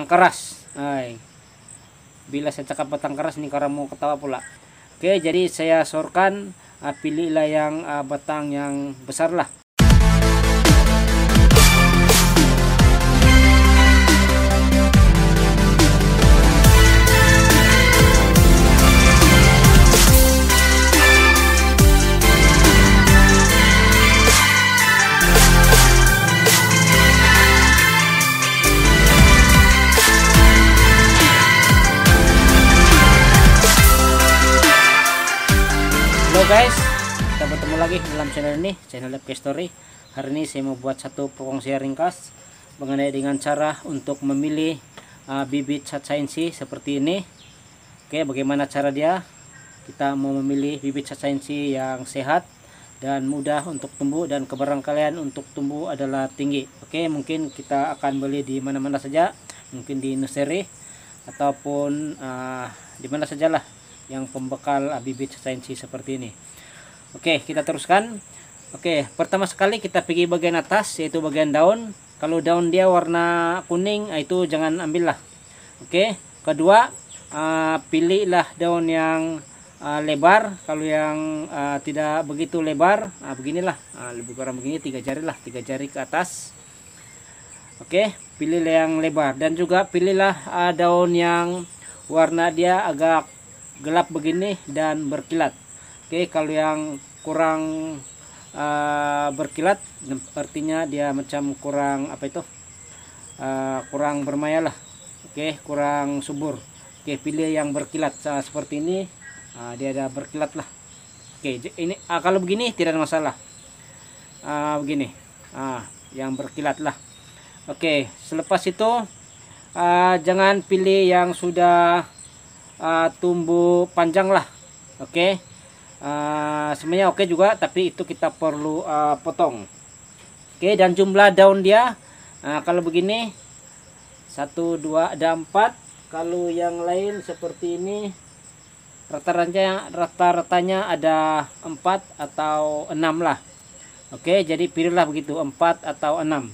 keras, ay bila saya cakap keras nih karena mau ketawa pula oke jadi saya sorkan uh, pilihlah yang uh, batang yang besar lah guys kita bertemu lagi dalam channel ini channel Lab Story hari ini saya mau buat satu pengungsian ringkas mengenai dengan cara untuk memilih uh, bibit sacainsi seperti ini oke bagaimana cara dia kita mau memilih bibit sacainsi yang sehat dan mudah untuk tumbuh dan kebarangkalian untuk tumbuh adalah tinggi oke mungkin kita akan beli di mana-mana saja mungkin di nursery ataupun uh, di mana sajalah yang pembekal uh, bibit sainsi seperti ini. Oke, kita teruskan. Oke, pertama sekali kita pergi bagian atas yaitu bagian daun. Kalau daun dia warna kuning, ah, itu jangan ambillah. Oke, kedua ah, pilihlah daun yang ah, lebar. Kalau yang tidak begitu lebar, beginilah. Uh, lebih kurang begini tiga jari lah, tiga jari ke atas. Oke, pilih yang lebar dan juga pilihlah daun yang warna dia agak gelap begini dan berkilat Oke, kalau yang kurang uh, berkilat artinya dia macam kurang apa itu? Uh, kurang bermaya lah. Oke, kurang subur. Oke, pilih yang berkilat uh, seperti ini. Uh, dia ada berkilat lah. Oke, ini uh, kalau begini tidak ada masalah. Uh, begini. Uh, yang berkilat lah. Oke, selepas itu uh, jangan pilih yang sudah uh, tumbuh panjang lah. Oke. Okay uh, eh, semuanya oke juga tapi itu kita perlu uh, potong oke dan jumlah daun dia uh, kalau begini satu dua ada empat kalau yang lain seperti ini rata-ratanya rata-ratanya ada empat atau enam lah oke jadi pilihlah begitu empat atau enam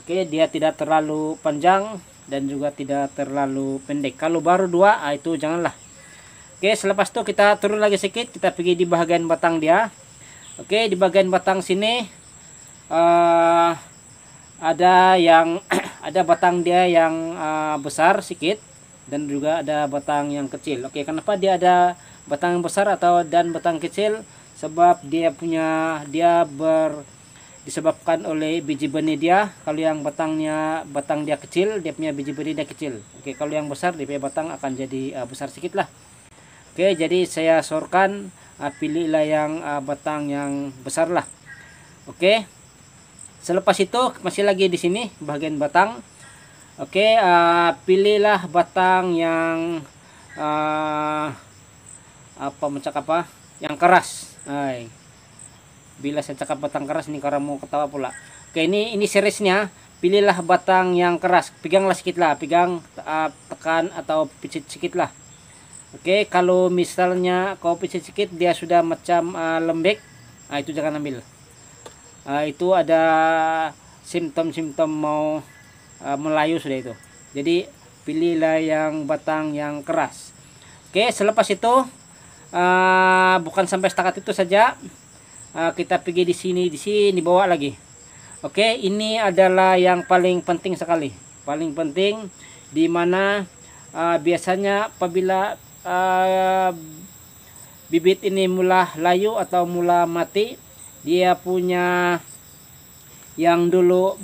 oke dia tidak terlalu panjang dan juga tidak terlalu pendek kalau baru dua ah, itu janganlah Oke, selepas itu kita turun lagi sedikit, kita pergi di bagian batang dia. Oke, di bagian batang sini uh, ada yang ada batang dia yang uh, besar sedikit dan juga ada batang yang kecil. Oke, kenapa dia ada batang yang besar atau dan batang kecil? Sebab dia punya dia ber disebabkan oleh biji benih dia kalau yang batangnya batang dia kecil dia punya biji benih dia kecil oke kalau yang besar dia punya batang akan jadi uh, besar sedikit lah Oke, jadi saya sorkan uh, pilihlah yang uh, batang yang besar lah. Oke. Selepas itu masih lagi di sini bagian batang. Oke, uh, pilihlah batang yang uh, apa mencak apa? Yang keras. Hai. Bila saya cakap batang keras ini karena mau ketawa pula. Oke, ini ini seriesnya pilihlah batang yang keras peganglah sedikit lah pegang uh, tekan atau picit sedikit lah Oke, kalau misalnya kopi sedikit dia sudah macam uh, eh, lembek, nah itu jangan ambil. Uh, itu ada simptom-simptom mau uh, melayu sudah itu. Jadi pilihlah yang batang yang keras. Oke, selepas itu uh, bukan sampai setakat itu saja. Uh, kita pergi di sini, di sini bawa lagi. Oke, ini adalah yang paling penting sekali. Paling penting di mana uh, biasanya apabila Eh, bibit ini mula layu atau mula mati dia punya yang dulu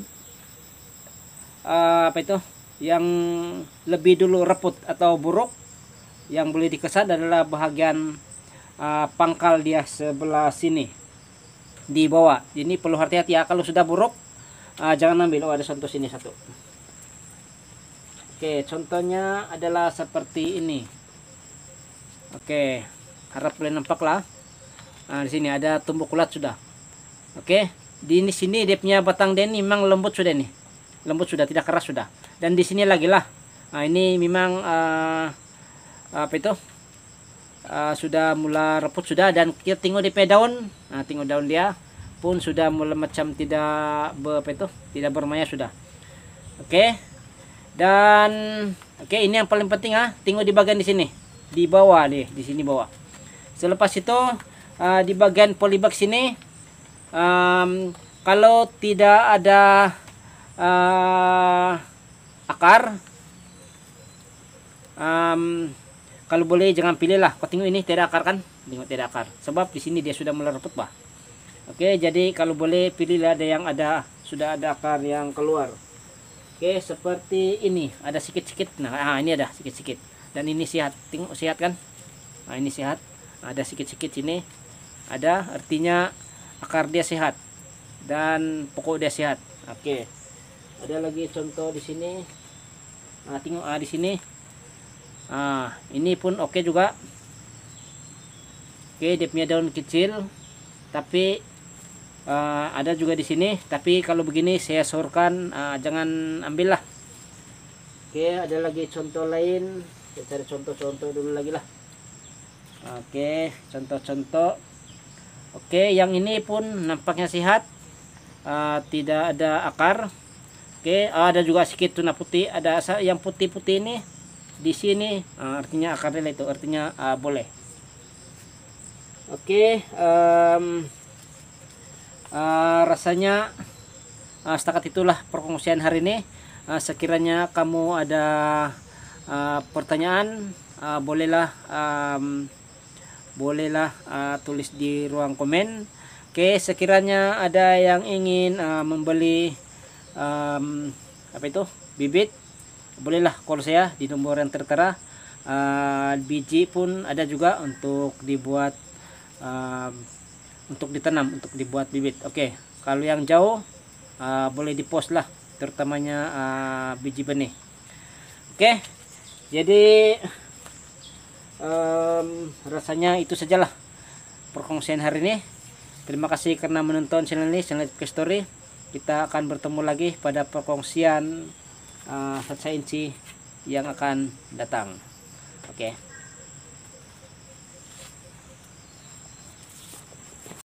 uh, apa itu yang lebih dulu reput atau buruk yang boleh dikesan adalah bahagian uh, pangkal dia sebelah sini di bawah ini perlu hati-hati ya kalau sudah buruk uh, jangan ambil oh ada contoh sini satu oke contohnya adalah seperti ini Oke, harap kalian nampak lah. Nah, di sini ada tumbuh kulat sudah. Oke, di ini sini dia punya batang dia ini memang lembut sudah nih. Lembut sudah, tidak keras sudah. Dan di sini lagi lah. Nah, ini memang uh, apa itu? Uh, sudah mulai reput sudah dan kita tinggal di daun. Nah, tengok daun dia pun sudah mulai macam tidak be, apa itu? Tidak bermaya sudah. Oke. Dan oke, ini yang paling penting ah, tinggal di bagian di sini di bawah nih di sini bawah selepas itu uh, di bagian polybag sini um, kalau tidak ada uh, akar um, kalau boleh jangan pilih lah kotingu ini tidak akar kan tengok tidak akar sebab di sini dia sudah melerput bah oke jadi kalau boleh pilihlah ada yang ada sudah ada akar yang keluar oke seperti ini ada sedikit-sedikit nah ah, ini ada sedikit-sedikit dan ini sehat, tengok sehat kan nah ini sihat ada sikit-sikit sini ada artinya akar dia sehat dan pokok dia sehat oke okay. ada lagi contoh di sini nah tengok ah, di sini ah ini pun oke okay juga oke okay, dia punya daun kecil tapi uh, ada juga di sini tapi kalau begini saya sorkan, uh, jangan ambillah oke okay, ada lagi contoh lain kita cari contoh-contoh dulu lagi lah oke contoh-contoh oke yang ini pun nampaknya sehat uh, ah, tidak ada akar oke uh, ada juga sedikit tuna putih ada yang putih-putih ini di sini uh, artinya akarnya itu artinya uh, boleh oke um, uh, rasanya uh, setakat itulah perkongsian hari ini uh, sekiranya kamu ada Ah, pertanyaan uh, bolehlah um, bolehlah uh, tulis di ruang komen Oke okay, sekiranya ada yang ingin uh, membeli um, apa itu bibit bolehlah call saya di nomor yang tertera uh, biji pun ada juga untuk dibuat uh, untuk ditanam untuk dibuat bibit oke okay. kalau yang jauh uh, boleh di post lah terutamanya uh, biji benih oke okay jadi um, rasanya itu sajalah perkongsian hari ini terima kasih karena menonton channel ini channel Cake Story kita akan bertemu lagi pada perkongsian uh, inci yang akan datang oke okay.